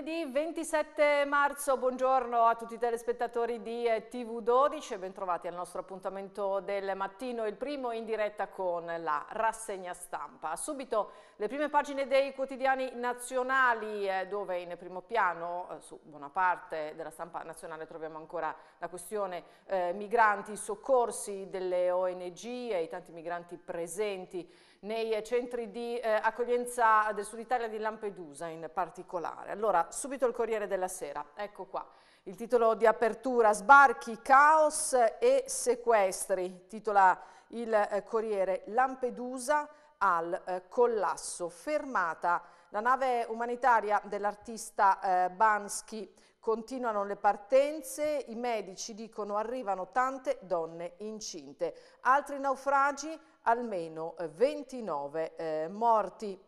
Lunedì 27 marzo, buongiorno a tutti i telespettatori di eh, TV12, bentrovati al nostro appuntamento del mattino, il primo in diretta con la rassegna stampa. Subito le prime pagine dei quotidiani nazionali eh, dove in primo piano, eh, su buona parte della stampa nazionale, troviamo ancora la questione eh, migranti, soccorsi delle ONG e i tanti migranti presenti nei centri di eh, accoglienza del sud Italia di Lampedusa in particolare. Allora, subito il Corriere della Sera, ecco qua. Il titolo di apertura, sbarchi, caos e sequestri, titola il eh, Corriere Lampedusa al eh, collasso, fermata la nave umanitaria dell'artista eh, Bansky, continuano le partenze, i medici dicono arrivano tante donne incinte, altri naufragi almeno 29 eh, eh, morti.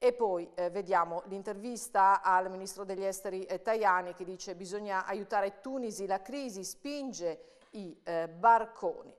E poi eh, vediamo l'intervista al ministro degli esteri eh, Tajani che dice bisogna aiutare Tunisi, la crisi spinge i eh, barconi.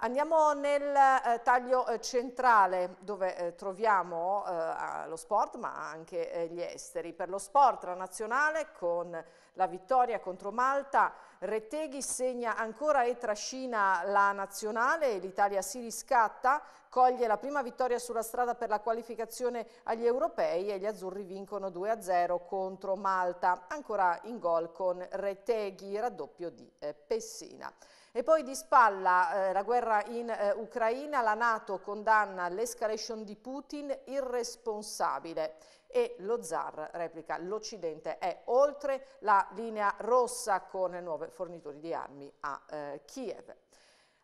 Andiamo nel eh, taglio eh, centrale dove eh, troviamo eh, lo sport ma anche gli esteri. Per lo sport la nazionale con la vittoria contro Malta Retteghi segna ancora e trascina la nazionale, l'Italia si riscatta, coglie la prima vittoria sulla strada per la qualificazione agli europei e gli azzurri vincono 2-0 contro Malta, ancora in gol con Retteghi, raddoppio di eh, Pessina. E poi di spalla eh, la guerra in eh, Ucraina, la Nato condanna l'escalation di Putin irresponsabile e lo zar replica l'Occidente è oltre la linea rossa con nuovi fornitori di armi a eh, Kiev.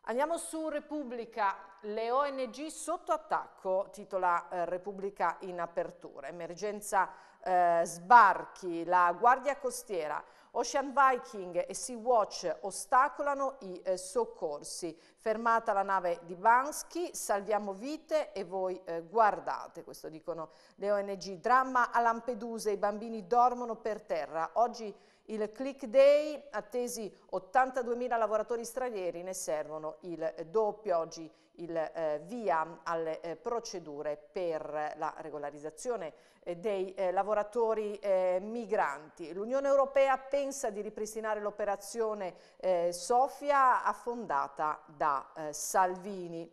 Andiamo su Repubblica, le ONG sotto attacco, titola eh, Repubblica in apertura, emergenza eh, sbarchi, la Guardia Costiera Ocean Viking e Sea Watch ostacolano i eh, soccorsi. Fermata la nave di Bansky, salviamo vite e voi eh, guardate, questo dicono le ONG. Dramma a Lampedusa, i bambini dormono per terra. Oggi il click day, attesi 82.000 lavoratori stranieri, ne servono il doppio. Oggi il eh, via alle eh, procedure per la regolarizzazione eh, dei eh, lavoratori eh, migranti. L'Unione Europea pensa di ripristinare l'operazione eh, Sofia affondata da Salvini.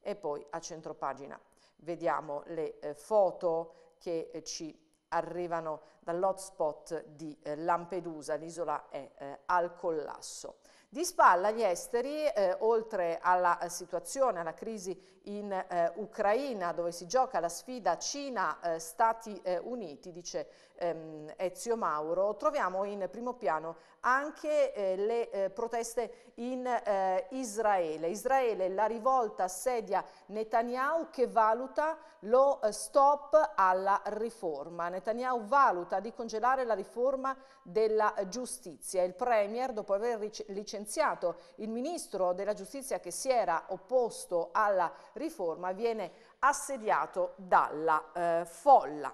E poi a centropagina vediamo le foto che ci arrivano dall'hotspot di eh, Lampedusa, l'isola è eh, al collasso. Di spalla gli esteri, eh, oltre alla eh, situazione, alla crisi in eh, Ucraina, dove si gioca la sfida Cina-Stati eh, eh, Uniti, dice ehm, Ezio Mauro, troviamo in primo piano anche eh, le proteste in Israele. Israele, la rivolta assedia Netanyahu che valuta lo stop alla riforma. Netanyahu valuta di congelare la riforma della giustizia. Il Premier, dopo aver licenziato licenziato il ministro della giustizia che si era opposto alla riforma viene assediato dalla eh, folla.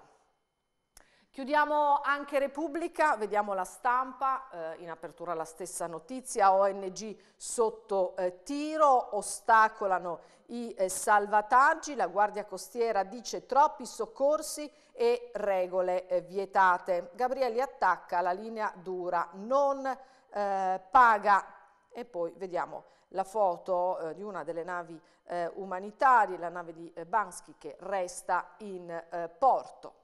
Chiudiamo anche Repubblica, vediamo la stampa, eh, in apertura la stessa notizia, ONG sotto eh, tiro, ostacolano i eh, salvataggi, la Guardia Costiera dice troppi soccorsi e regole eh, vietate. Gabrielli attacca la linea dura, non eh, paga e poi vediamo la foto eh, di una delle navi eh, umanitarie, la nave di eh, Bansky che resta in eh, porto.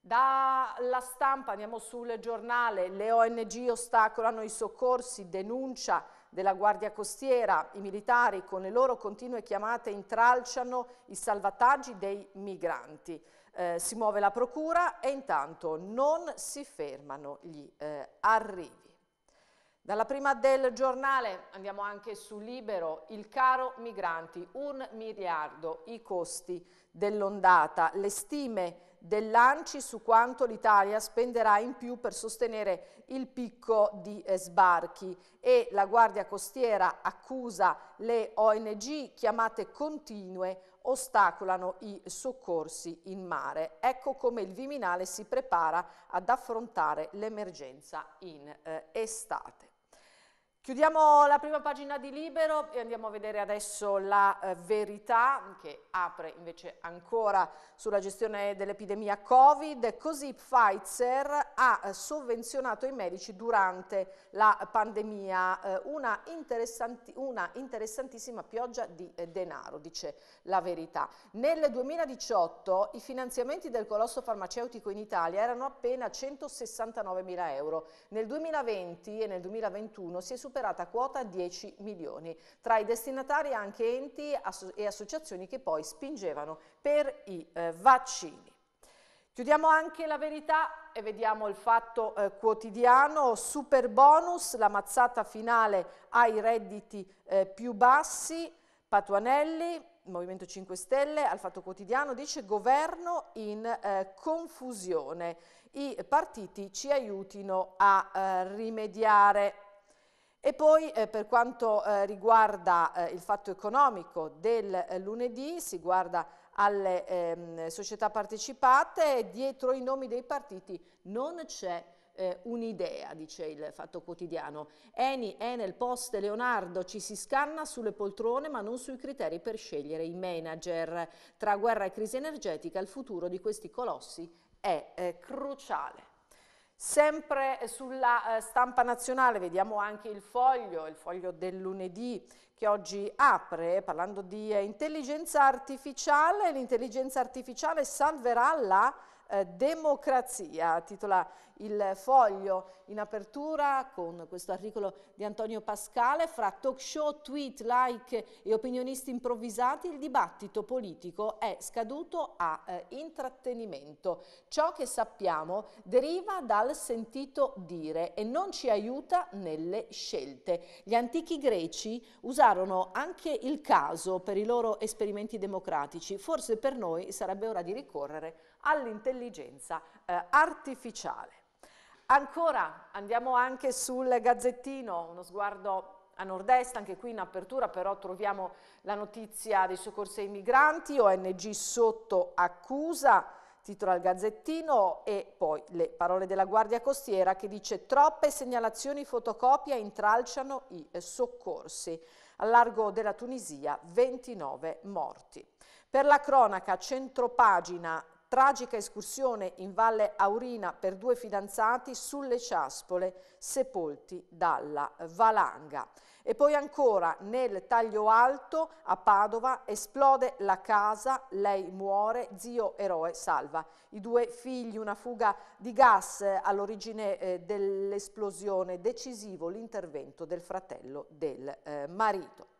Dalla stampa andiamo sul giornale, le ONG ostacolano i soccorsi, denuncia della Guardia Costiera, i militari con le loro continue chiamate intralciano i salvataggi dei migranti. Eh, si muove la procura e intanto non si fermano gli eh, arrivi. Dalla prima del giornale andiamo anche su Libero, il caro migranti, un miliardo i costi dell'ondata, le stime dell'ANCI su quanto l'Italia spenderà in più per sostenere il picco di eh, sbarchi e la Guardia Costiera accusa le ONG chiamate continue ostacolano i soccorsi in mare. Ecco come il Viminale si prepara ad affrontare l'emergenza in eh, estate. Chiudiamo la prima pagina di Libero e andiamo a vedere adesso la eh, verità che apre invece ancora sulla gestione dell'epidemia Covid. Così Pfizer ha eh, sovvenzionato i medici durante la pandemia eh, una, interessanti, una, interessantissima pioggia di eh, denaro, dice la verità. Nel 2018 i finanziamenti del colosso farmaceutico in Italia erano appena 169 mila euro. Nel 2020 e nel 2021 si è superato superata quota 10 milioni. Tra i destinatari anche enti e associazioni che poi spingevano per i eh, vaccini. Chiudiamo anche la verità e vediamo il fatto eh, quotidiano, super bonus, la mazzata finale ai redditi eh, più bassi, Patuanelli, Movimento 5 Stelle, al Fatto Quotidiano, dice governo in eh, confusione, i partiti ci aiutino a eh, rimediare. E poi eh, per quanto eh, riguarda eh, il fatto economico del eh, lunedì si guarda alle ehm, società partecipate, e dietro i nomi dei partiti non c'è eh, un'idea, dice il Fatto Quotidiano. Eni, Enel, Poste, Leonardo ci si scanna sulle poltrone ma non sui criteri per scegliere i manager. Tra guerra e crisi energetica il futuro di questi colossi è eh, cruciale. Sempre sulla eh, stampa nazionale vediamo anche il foglio, il foglio del lunedì che oggi apre eh, parlando di eh, intelligenza artificiale. L'intelligenza artificiale salverà la eh, democrazia, titola il foglio in apertura con questo articolo di Antonio Pascale, fra talk show, tweet, like e opinionisti improvvisati il dibattito politico è scaduto a eh, intrattenimento. Ciò che sappiamo deriva dal sentito dire e non ci aiuta nelle scelte. Gli antichi greci usarono anche il caso per i loro esperimenti democratici, forse per noi sarebbe ora di ricorrere all'intelligenza eh, artificiale. Ancora andiamo anche sul Gazzettino, uno sguardo a nord-est, anche qui in apertura però troviamo la notizia dei soccorsi ai migranti, ONG sotto accusa, titolo al Gazzettino e poi le parole della Guardia Costiera che dice troppe segnalazioni fotocopia intralciano i soccorsi. Al largo della Tunisia 29 morti. Per la cronaca, centropagina tragica escursione in Valle Aurina per due fidanzati sulle ciaspole sepolti dalla valanga. E poi ancora nel taglio alto a Padova esplode la casa, lei muore, zio eroe salva. I due figli, una fuga di gas eh, all'origine eh, dell'esplosione, decisivo l'intervento del fratello del eh, marito.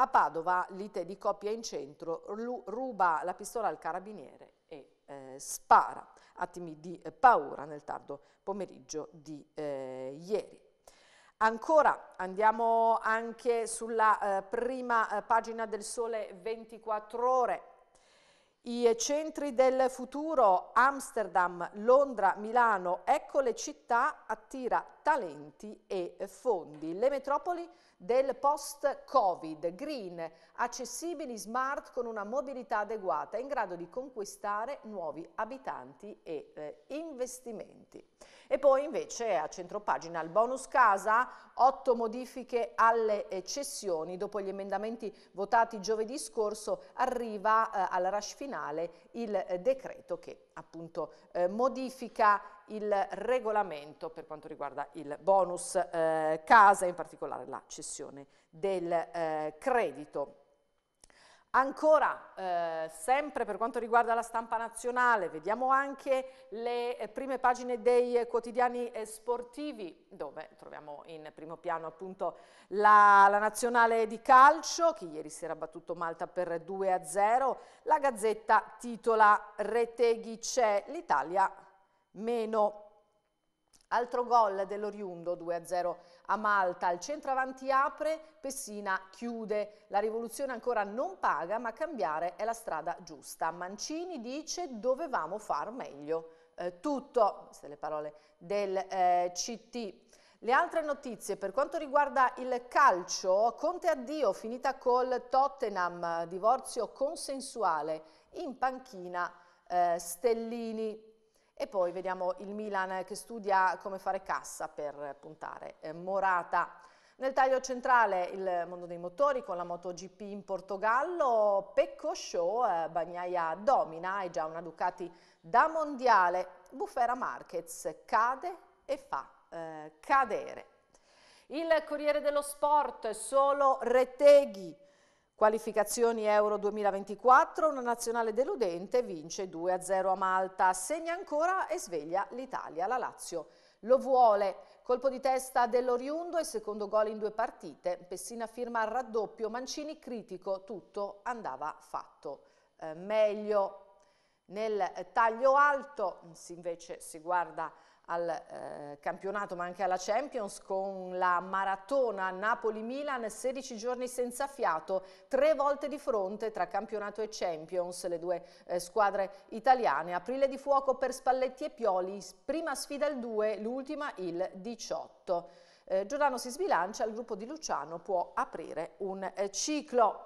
A Padova, lite di coppia in centro, ruba la pistola al carabiniere e eh, spara. Attimi di eh, paura nel tardo pomeriggio di eh, ieri. Ancora andiamo anche sulla eh, prima eh, pagina del Sole 24 ore. I centri del futuro, Amsterdam, Londra, Milano, ecco le città, attira talenti e fondi. Le metropoli del post-Covid, green, accessibili, smart, con una mobilità adeguata, in grado di conquistare nuovi abitanti e eh, investimenti. E poi invece a centropagina il bonus casa, otto modifiche alle cessioni, dopo gli emendamenti votati giovedì scorso arriva eh, alla rush finale il eh, decreto che appunto eh, modifica il regolamento per quanto riguarda il bonus eh, casa, in particolare la cessione del eh, credito. Ancora, eh, sempre per quanto riguarda la stampa nazionale, vediamo anche le eh, prime pagine dei quotidiani eh, sportivi, dove troviamo in primo piano appunto la, la, nazionale di calcio, che ieri sera ha battuto Malta per 2 0, la Gazzetta titola Reteghi c'è, l'Italia meno. Altro gol dell'Oriundo 2 0 a Malta, il centravanti apre, Pessina chiude. La rivoluzione ancora non paga, ma cambiare è la strada giusta. Mancini dice dovevamo far meglio. Eh, tutto, queste le parole del eh, CT. Le altre notizie per quanto riguarda il calcio, Conte addio finita col Tottenham, divorzio consensuale in panchina eh, Stellini poi vediamo il Milan che studia come fare cassa per puntare eh, Morata. Nel taglio centrale il mondo dei motori con la MotoGP in Portogallo, Pecco Show, eh, Bagnaia domina, è già una Ducati da mondiale, Bufera Marquez cade e fa eh, cadere. Il Corriere dello Sport, solo Reteghi, Qualificazioni Euro 2024, una nazionale deludente, vince 2-0 a Malta, segna ancora e sveglia l'Italia, la Lazio. Lo vuole, colpo di testa dell'Oriundo e secondo gol in due partite, Pessina firma al raddoppio, Mancini critico, tutto andava fatto. Eh, meglio nel taglio alto, si invece si guarda al eh, campionato ma anche alla Champions con la maratona Napoli-Milan 16 giorni senza fiato, tre volte di fronte tra campionato e Champions le due eh, squadre italiane. Aprile di fuoco per Spalletti e Pioli, prima sfida il 2, l'ultima il 18. Eh, Giordano si sbilancia, il gruppo di Luciano può aprire un eh, ciclo.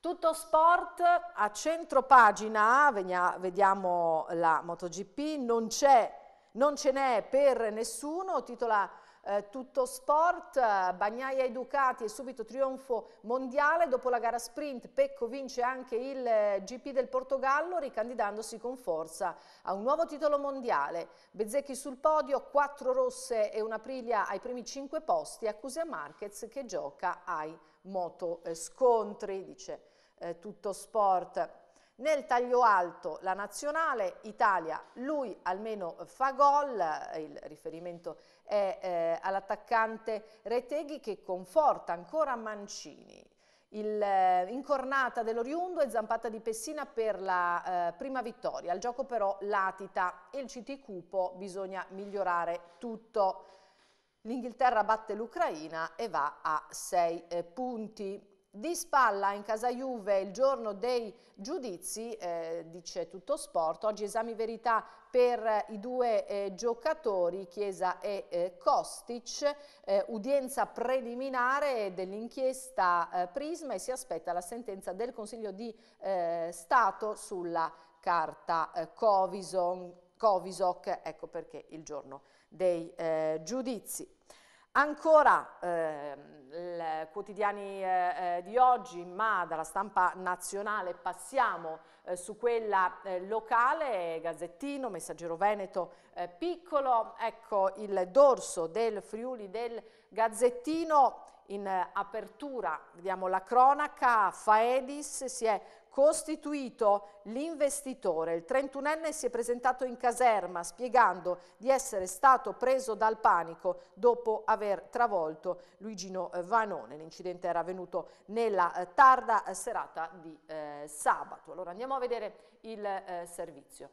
Tutto sport a centro pagina, vediamo la MotoGP, non c'è non ce n'è per nessuno, titola eh, tutto sport, Bagnaia educati e subito trionfo mondiale, dopo la gara sprint Pecco vince anche il eh, GP del Portogallo ricandidandosi con forza a un nuovo titolo mondiale, Bezzecchi sul podio, quattro rosse e una priglia ai primi cinque posti, accusa Marquez che gioca ai motoscontri, eh, scontri, dice eh, tutto sport. Nel taglio alto la nazionale, Italia, lui almeno fa gol, eh, il riferimento è eh, all'attaccante Reteghi che conforta ancora Mancini. Il, eh, incornata dell'Oriundo e zampata di Pessina per la eh, prima vittoria. al gioco però latita e il CT Cupo bisogna migliorare tutto. L'Inghilterra batte l'Ucraina e va a 6 eh, punti. Di spalla in casa Juve il giorno dei giudizi, eh, dice tutto sport, oggi esami verità per eh, i due eh, giocatori Chiesa e eh, Kostic, eh, udienza preliminare dell'inchiesta eh, Prisma e si aspetta la sentenza del Consiglio di Stato sulla carta Coviso, Covisoc, ecco perché il giorno dei giudizi. Ancora ehm, eh, quotidiani eh, di oggi, ma dalla stampa nazionale passiamo eh, su quella eh, locale, Gazzettino, Messaggero Veneto eh, Piccolo, ecco il dorso del Friuli del Gazzettino in eh, apertura, vediamo la cronaca, Faedis si è costituito l'investitore. Il 31enne si è presentato in caserma spiegando di essere stato preso dal panico dopo aver travolto Luigino eh, Vanone. L'incidente era avvenuto nella eh, tarda eh, serata di eh, sabato. Allora andiamo a vedere il eh, servizio.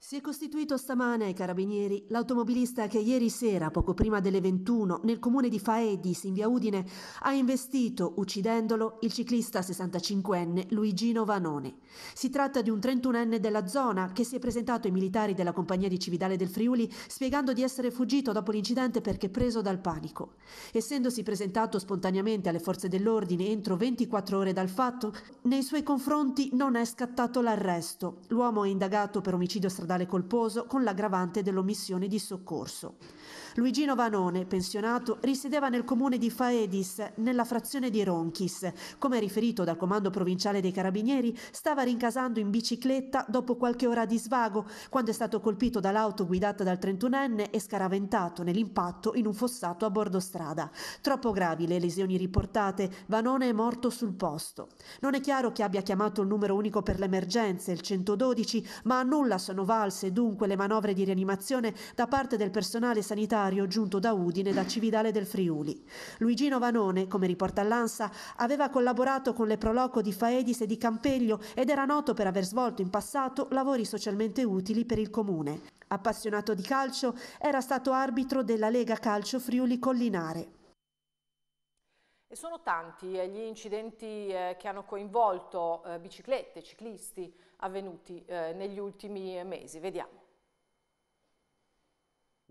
Si è costituito stamane ai carabinieri l'automobilista che ieri sera, poco prima delle 21, nel comune di Faedis, in via Udine, ha investito, uccidendolo, il ciclista 65enne Luigino Vanone. Si tratta di un 31enne della zona che si è presentato ai militari della compagnia di Cividale del Friuli spiegando di essere fuggito dopo l'incidente perché preso dal panico. Essendosi presentato spontaneamente alle forze dell'ordine entro 24 ore dal fatto, nei suoi confronti non è scattato l'arresto. L'uomo è indagato per omicidio stradale stradale colposo con l'aggravante dell'omissione di soccorso. Luigino Vanone, pensionato, risiedeva nel comune di Faedis, nella frazione di Ronchis. Come riferito dal comando provinciale dei carabinieri, stava rincasando in bicicletta dopo qualche ora di svago, quando è stato colpito dall'auto guidata dal 31enne e scaraventato nell'impatto in un fossato a bordo strada. Troppo gravi le lesioni riportate, Vanone è morto sul posto. Non è chiaro che abbia chiamato il numero unico per le emergenze, il 112, ma a nulla sono valse dunque le manovre di rianimazione da parte del personale sanitario sanitario giunto da Udine da Cividale del Friuli. Luigino Vanone, come riporta l'ANSA, aveva collaborato con le Proloco di Faedis e di Campeglio ed era noto per aver svolto in passato lavori socialmente utili per il comune. Appassionato di calcio, era stato arbitro della Lega Calcio Friuli Collinare. E sono tanti eh, gli incidenti eh, che hanno coinvolto eh, biciclette, ciclisti avvenuti negli ultimi mesi. Vediamo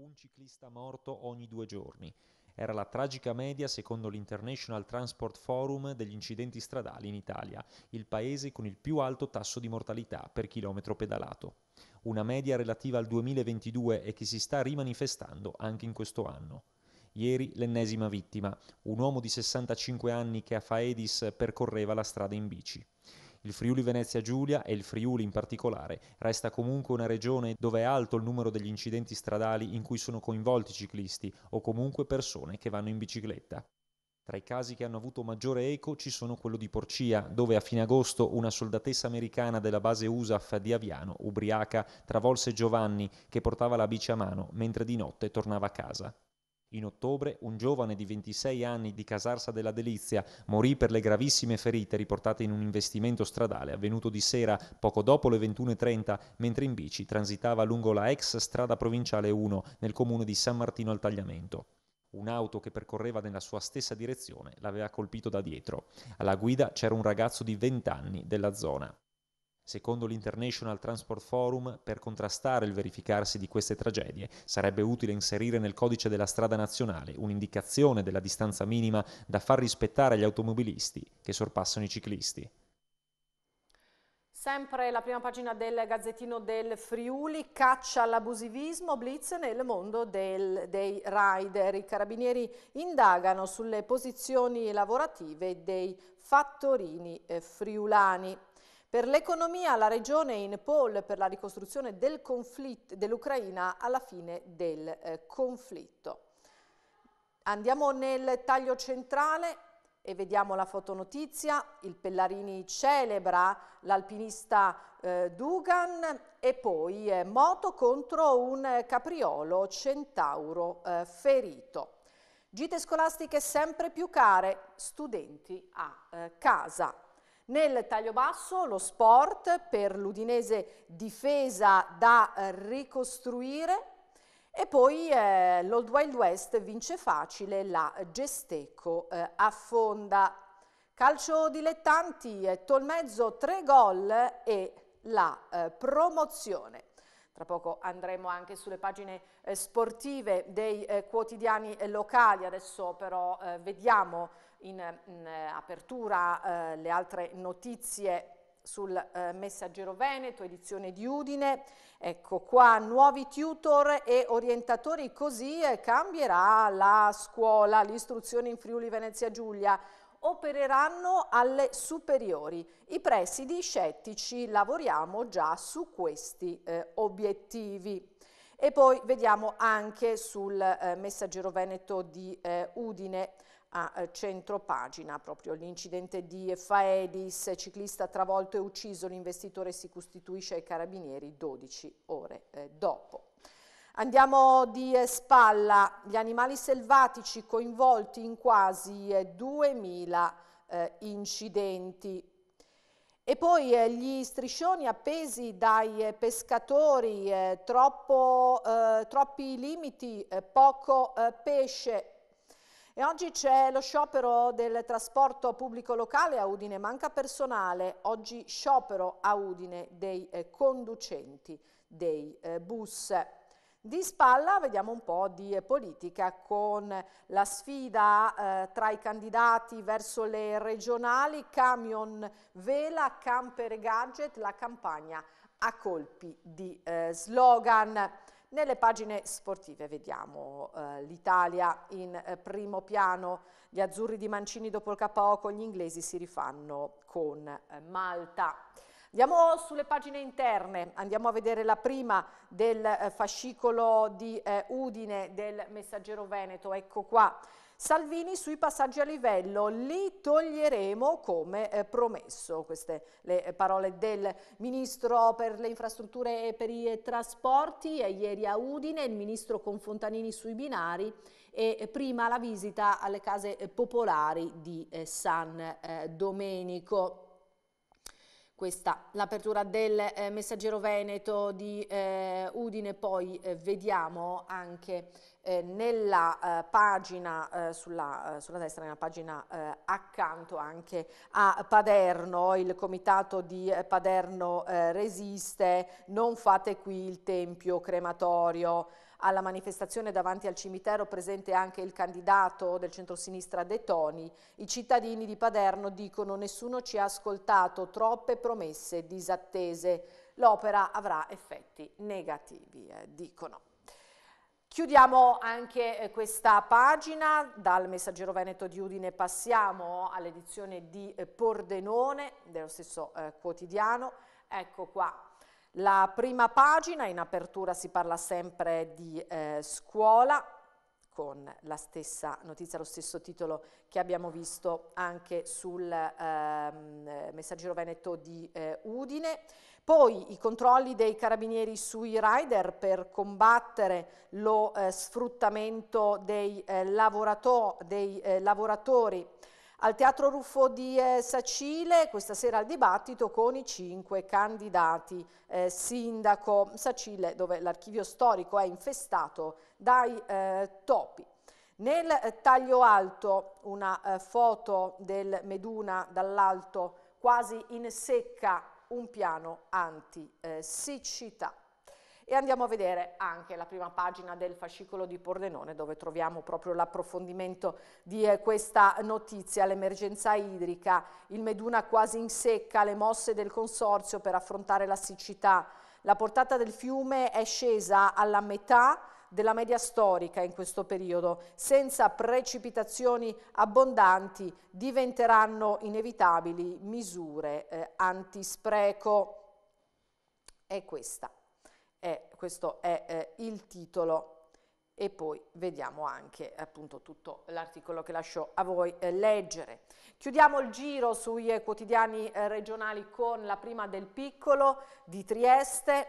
un ciclista morto ogni due giorni. Era la tragica media secondo l'International Transport Forum degli incidenti stradali in Italia, il paese con il più alto tasso di mortalità per chilometro pedalato. Una media relativa al 2022 e che si sta rimanifestando anche in questo anno. Ieri l'ennesima vittima, un uomo di 65 anni che a Faedis percorreva la strada in bici. Il Friuli Venezia Giulia e il Friuli in particolare resta comunque una regione dove è alto il numero degli incidenti stradali in cui sono coinvolti ciclisti o comunque persone che vanno in bicicletta. Tra i casi che hanno avuto maggiore eco ci sono quello di Porcia, dove a fine agosto una soldatessa americana della base USAF di Aviano, ubriaca, travolse Giovanni, che portava la bici a mano, mentre di notte tornava a casa. In ottobre un giovane di 26 anni di Casarsa della Delizia morì per le gravissime ferite riportate in un investimento stradale avvenuto di sera poco dopo le 21.30 mentre in bici transitava lungo la ex strada provinciale 1 nel comune di San Martino al Tagliamento. Un'auto che percorreva nella sua stessa direzione l'aveva colpito da dietro. Alla guida c'era un ragazzo di 20 anni della zona. Secondo l'International Transport Forum, per contrastare il verificarsi di queste tragedie sarebbe utile inserire nel codice della strada nazionale un'indicazione della distanza minima da far rispettare agli automobilisti che sorpassano i ciclisti. Sempre la prima pagina del Gazzettino del Friuli, caccia all'abusivismo, blitz nel mondo del, dei rider. I carabinieri indagano sulle posizioni lavorative dei fattorini eh, friulani. Per l'economia la Regione è in pole per la ricostruzione del dell'Ucraina alla fine del eh, conflitto. Andiamo nel taglio centrale e vediamo la fotonotizia, il Pellarini celebra l'alpinista eh, Dugan e poi eh, moto contro un capriolo centauro eh, ferito. Gite scolastiche sempre più care, studenti a eh, casa. Nel taglio basso lo sport per l'Udinese difesa da eh, ricostruire e poi eh, l'Old Wild West vince facile, la Gestecco eh, affonda. Calcio dilettanti, Tolmezzo tre gol e la eh, promozione. Tra poco andremo anche sulle pagine eh, sportive dei eh, quotidiani locali, adesso però vediamo in, in eh, apertura eh, le altre notizie sul eh, Messaggero Veneto, edizione di Udine, ecco qua nuovi tutor e orientatori, così eh, cambierà la scuola, l'istruzione in Friuli Venezia Giulia, opereranno alle superiori. I presidi scettici, lavoriamo già su questi eh, obiettivi. E poi vediamo anche sul eh, Messaggero Veneto di Udine, a eh, centro pagina, proprio l'incidente di Faedis, ciclista travolto e ucciso, l'investitore si costituisce ai carabinieri 12 ore eh, dopo. Andiamo di eh, spalla, gli animali selvatici coinvolti in quasi 2000 incidenti. E poi eh, gli striscioni appesi dai pescatori, eh, troppo, troppi limiti, poco pesce, e oggi c'è lo sciopero del trasporto pubblico locale a Udine, manca personale, oggi sciopero a Udine dei eh, conducenti dei eh, bus. Di spalla vediamo un po' di eh, politica con la sfida eh, tra i candidati verso le regionali, camion vela, camper gadget, la campagna a colpi di eh, slogan. Nelle pagine sportive vediamo eh, l'Italia in eh, primo piano, gli azzurri di Mancini dopo il KO con gli inglesi si rifanno con eh, Malta. Andiamo sulle pagine interne, andiamo a vedere la prima del eh, fascicolo di eh, Udine del Messaggero Veneto, ecco qua. Salvini sui passaggi a livello, li toglieremo come eh, promesso. Queste le parole del Ministro per le infrastrutture e per i eh, trasporti, eh, ieri a Udine, il Ministro con Fontanini sui binari e eh, prima la visita alle case popolari di eh, San eh, Domenico. Questa l'apertura del eh, messaggero veneto di eh, Udine, poi eh, vediamo anche eh, nella eh, pagina, eh, sulla, eh, sulla, destra, nella pagina eh, accanto anche a Paderno, il comitato di Paderno resiste, non fate qui il tempio crematorio, alla manifestazione davanti al cimitero presente anche il candidato del centrosinistra De Toni, i cittadini di Paderno dicono nessuno ci ha ascoltato, troppe promesse disattese, l'opera avrà effetti negativi, eh, dicono. Chiudiamo anche eh, questa pagina, dal Messaggero Veneto di Udine passiamo all'edizione di eh, Pordenone, dello stesso eh, quotidiano. Ecco qua la prima pagina, in apertura si parla sempre di eh, scuola, con la stessa notizia, lo stesso titolo che abbiamo visto anche sul eh, Messaggero Veneto di eh, Udine. Poi i controlli dei carabinieri sui rider per combattere lo eh, sfruttamento dei, eh, lavorato dei eh, lavoratori. Al Teatro Ruffo di eh, Sacile questa sera il dibattito con i cinque candidati eh, sindaco Sacile dove l'archivio storico è infestato dai eh, topi. Nel taglio alto una foto del Meduna dall'alto quasi in secca un piano anti-siccità. e andiamo a vedere anche la prima pagina del fascicolo di Pordenone dove troviamo proprio l'approfondimento di eh, questa notizia, l'emergenza idrica, il Meduna quasi in secca, le mosse del consorzio per affrontare la siccità. La portata del fiume è scesa alla metà, della media storica in questo periodo, senza precipitazioni abbondanti, diventeranno inevitabili misure eh, antispreco. E questa è, questo è eh, il titolo e poi vediamo anche appunto tutto l'articolo che lascio a voi eh, leggere. Chiudiamo il giro sui eh, quotidiani eh, regionali con la prima del piccolo di Trieste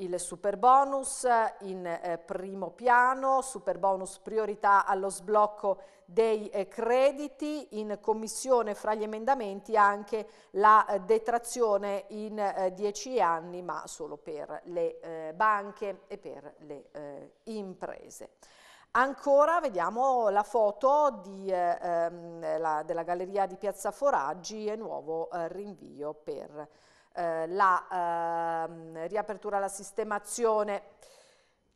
il super bonus in eh, primo piano, super bonus priorità allo sblocco dei eh, crediti, in commissione fra gli emendamenti anche la eh, detrazione in eh, dieci anni ma solo per le eh, banche e per le eh, imprese. Ancora vediamo la foto di, ehm, la, della galleria di Piazza Foraggi e nuovo rinvio per eh, la eh, riapertura, la sistemazione.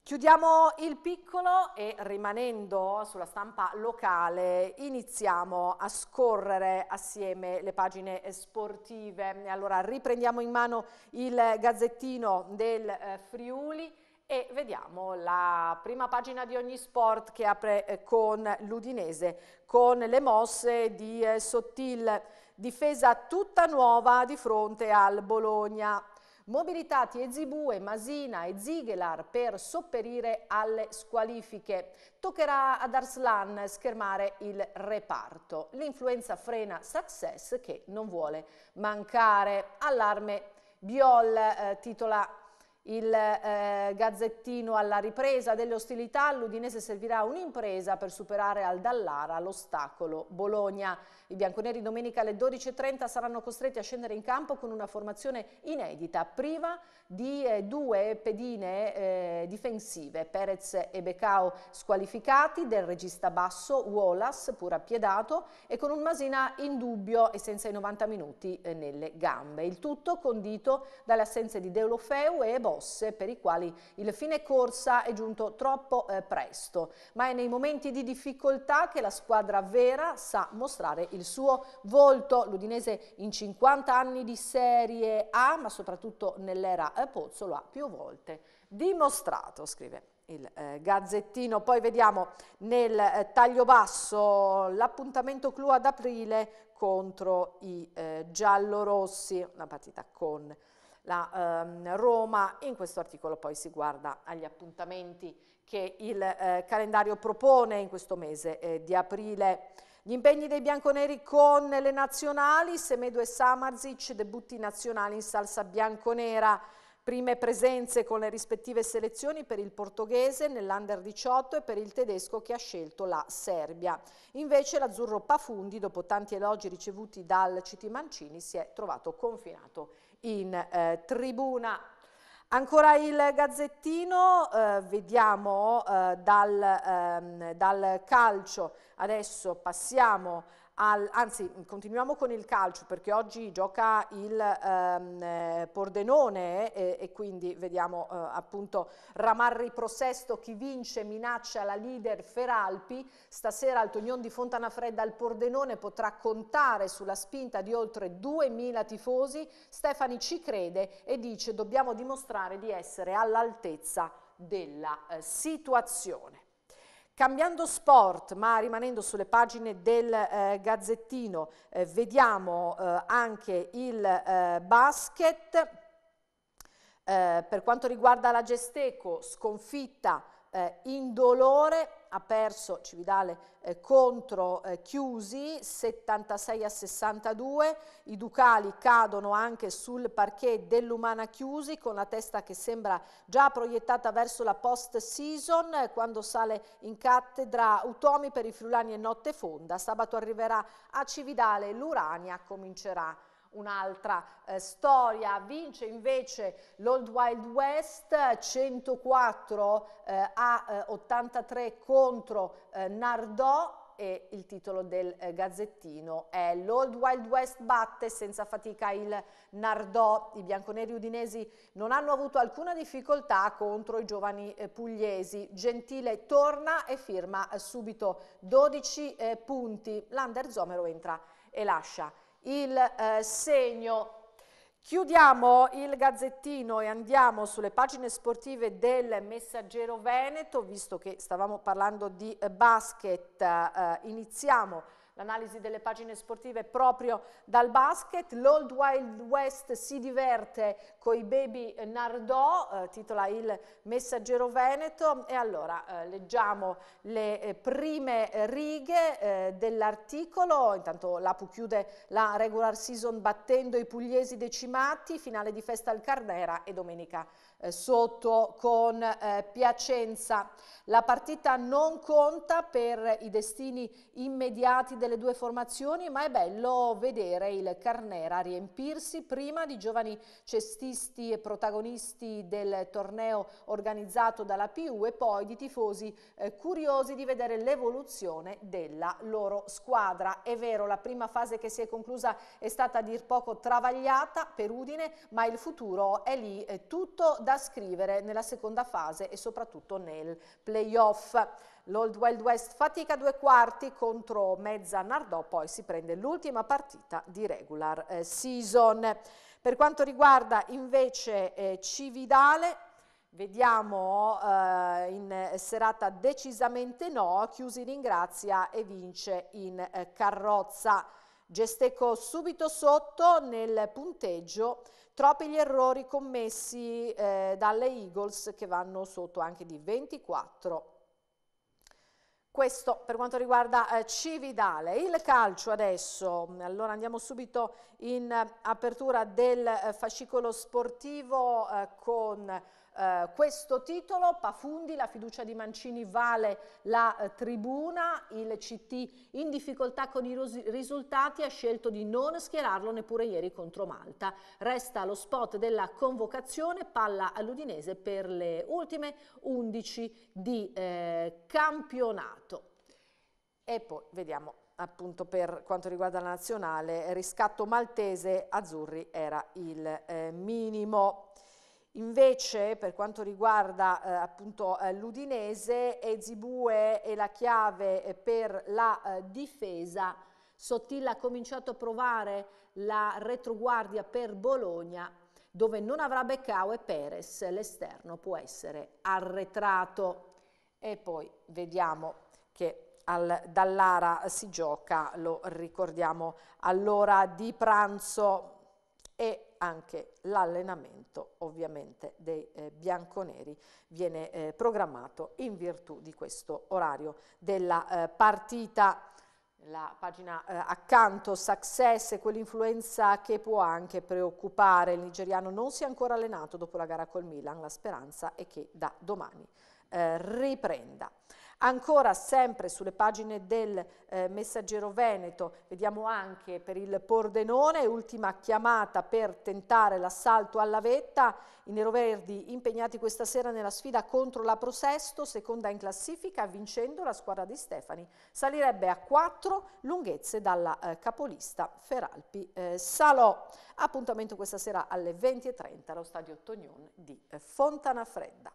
Chiudiamo il piccolo e rimanendo sulla stampa locale iniziamo a scorrere assieme le pagine sportive. Allora riprendiamo in mano il gazzettino del eh, Friuli e vediamo la prima pagina di ogni sport che apre eh, con l'Udinese, con le mosse di eh, Sottil difesa tutta nuova di fronte al Bologna. Mobilitati Ezibue, Masina e Zigelar per sopperire alle squalifiche. Toccherà ad Arslan schermare il reparto. L'influenza frena Success che non vuole mancare. Allarme Biol eh, titola il eh, gazzettino alla ripresa delle ostilità, l'Udinese servirà un'impresa per superare al Dallara l'ostacolo Bologna. I bianconeri domenica alle 12.30 saranno costretti a scendere in campo con una formazione inedita, priva di eh, due pedine eh, difensive, Perez e Becao squalificati, del regista basso Wallace pur appiedato e con un Masina in dubbio e senza i 90 minuti eh, nelle gambe. Il tutto condito dalle assenze di Deulofeu e Bo rosse per i quali il fine corsa è giunto troppo eh, presto, ma è nei momenti di difficoltà che la squadra vera sa mostrare il suo volto. L'Udinese in 50 anni di Serie A, ma soprattutto nell'era eh, Pozzo, lo ha più volte dimostrato, scrive il eh, Gazzettino. Poi vediamo nel eh, taglio basso l'appuntamento clou ad aprile contro i eh, giallorossi, una partita con la ehm, Roma. In questo articolo poi si guarda agli appuntamenti che il eh, calendario propone in questo mese eh, di aprile. Gli impegni dei bianconeri con le nazionali, Semedo e Samarzic, debutti nazionali in salsa bianconera, prime presenze con le rispettive selezioni per il portoghese nell'Under 18 e per il tedesco che ha scelto la Serbia. Invece l'azzurro Pafundi, dopo tanti elogi ricevuti dal CT Mancini, si è trovato confinato in eh, tribuna. Ancora il gazzettino, eh, vediamo eh, dal, ehm, dal calcio, adesso passiamo al, anzi, continuiamo con il calcio perché oggi gioca il ehm, eh, Pordenone eh, e, e, quindi vediamo eh, appunto Ramarri Prosesto chi vince minaccia la leader Feralpi. Stasera al Tognon di Fontana Fredda il Pordenone potrà contare sulla spinta di oltre 2000 tifosi. Stefani ci crede e dice dobbiamo dimostrare di essere all'altezza della eh, situazione. Cambiando sport, ma rimanendo sulle pagine del eh, Gazzettino, eh, vediamo eh, anche il eh, basket. Eh, per quanto riguarda la Gesteco, sconfitta eh, indolore ha perso Cividale eh, contro eh, Chiusi 76 a 62, i Ducali cadono anche sul parquet dell'Umana Chiusi con la testa che sembra già proiettata verso la post season eh, quando sale in cattedra Utomi per i Friulani e Notte Fonda, sabato arriverà a Cividale l'Urania comincerà un'altra eh, storia. Vince invece l'Old Wild West 104 eh, a 83 eh, contro eh, Nardò e il titolo del eh, gazzettino è L'Old Wild West batte senza fatica il Nardò. I bianconeri udinesi non hanno avuto alcuna difficoltà contro i giovani eh, pugliesi. Gentile torna e firma eh, subito 12 eh, punti. L'Ander Zomero entra e lascia il eh, segno. Chiudiamo il gazzettino e andiamo sulle pagine sportive del Messaggero Veneto, visto che stavamo parlando di eh, basket, eh, iniziamo l'analisi delle pagine sportive proprio dal basket. L'Old Wild West si diverte con i baby Nardò, eh, titola il messaggero Veneto. E allora eh, leggiamo le eh, prime righe eh, dell'articolo. Intanto l'Apu chiude la regular season battendo i pugliesi decimati, finale di festa al Carnera e domenica eh, sotto con eh, Piacenza. La partita non conta per i destini immediati delle due formazioni, ma è bello vedere il Carnera riempirsi prima di giovani cestisti e protagonisti del torneo organizzato dalla PU e poi di tifosi eh, curiosi di vedere l'evoluzione della loro squadra. È vero, la prima fase che si è conclusa è stata a dir poco travagliata per Udine, ma il futuro è lì, è eh, tutto da da scrivere nella seconda fase e soprattutto nel playoff. L'Old Wild West fatica due quarti contro Mezza Nardò, poi si prende l'ultima partita di regular eh, season. Per quanto riguarda invece eh, Cividale, Vediamo eh, in serata decisamente no, Chiusi in grazia e vince in eh, carrozza. Gesteco subito sotto nel punteggio Troppi gli errori commessi eh, dalle Eagles che vanno sotto anche di 24. Questo per quanto riguarda eh, Cividale. Il calcio adesso, allora andiamo subito in eh, apertura del eh, fascicolo sportivo eh, con eh, questo titolo, Pafundi, la fiducia di Mancini vale la eh, tribuna, il CT in difficoltà con i risultati ha scelto di non schierarlo neppure ieri contro Malta. Resta lo spot della convocazione, palla all'Udinese per le ultime 11 di eh, campionato. E poi vediamo appunto per quanto riguarda la nazionale, riscatto maltese, azzurri era il eh, minimo. Invece per quanto riguarda eh, appunto eh, l'Udinese, Ezibue è la chiave eh, per la eh, difesa, Sottilla ha cominciato a provare la retroguardia per Bologna dove non avrà Beccao e Perez, l'esterno può essere arretrato. E poi vediamo che al, dall'Ara si gioca, lo ricordiamo, all'ora di pranzo e anche l'allenamento ovviamente dei eh, bianconeri viene eh, programmato in virtù di questo orario della eh, partita la pagina eh, accanto, success, quell'influenza che può anche preoccupare. Il nigeriano non si è ancora allenato dopo la gara col Milan, la speranza è che da domani eh, riprenda. Ancora sempre sulle pagine del eh, Messaggero Veneto, vediamo anche per il Pordenone, ultima chiamata per tentare l'assalto alla vetta, i neroverdi impegnati questa sera nella sfida contro la Prosesto, seconda in classifica, vincendo la squadra di Stefani, salirebbe a quattro lunghezze dalla eh, capolista Feralpi eh, Salò. Appuntamento questa sera alle 20.30 allo stadio Tognon di eh, Fontana Fredda.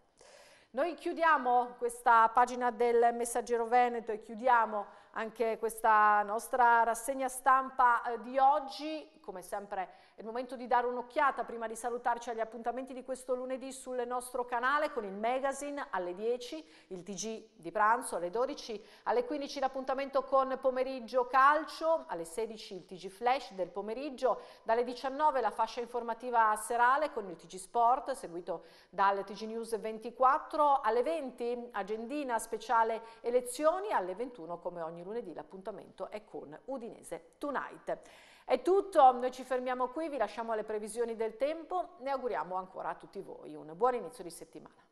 Noi chiudiamo questa pagina del Messaggero Veneto e chiudiamo anche questa nostra rassegna stampa eh, di oggi. Come sempre è il momento di dare un'occhiata prima di salutarci agli appuntamenti di questo lunedì sul nostro canale con il magazine alle 10, il TG di pranzo alle 12, alle 15 l'appuntamento con pomeriggio calcio, alle 16 il TG Flash del pomeriggio, dalle 19 la fascia informativa serale con il TG Sport seguito dal TG News 24, alle 20 agendina speciale elezioni, alle 21 come ogni ogni lunedì l'appuntamento è con Udinese Tonight. È tutto, noi ci fermiamo qui, vi lasciamo alle previsioni del tempo, ne auguriamo ancora a tutti voi un buon inizio di settimana.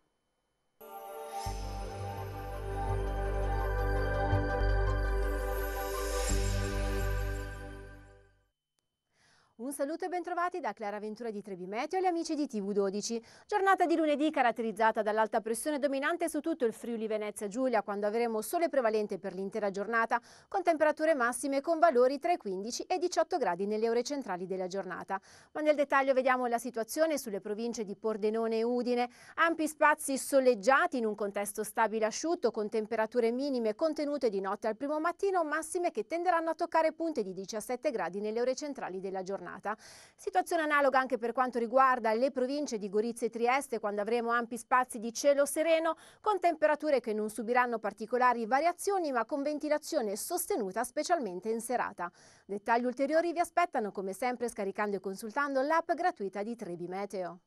Un saluto e bentrovati da Clara Ventura di Trebimeteo e gli amici di TV12. Giornata di lunedì caratterizzata dall'alta pressione dominante su tutto il Friuli Venezia Giulia, quando avremo sole prevalente per l'intera giornata, con temperature massime con valori tra i 15 e i 18 gradi nelle ore centrali della giornata. Ma nel dettaglio vediamo la situazione sulle province di Pordenone e Udine. Ampi spazi soleggiati in un contesto stabile asciutto, con temperature minime contenute di notte al primo mattino, massime che tenderanno a toccare punte di 17 gradi nelle ore centrali della giornata giornata. Situazione analoga anche per quanto riguarda le province di Gorizia e Trieste, quando avremo ampi spazi di cielo sereno, con temperature che non subiranno particolari variazioni, ma con ventilazione sostenuta specialmente in serata. Dettagli ulteriori vi aspettano come sempre scaricando e consultando l'app gratuita di Trebi Meteo.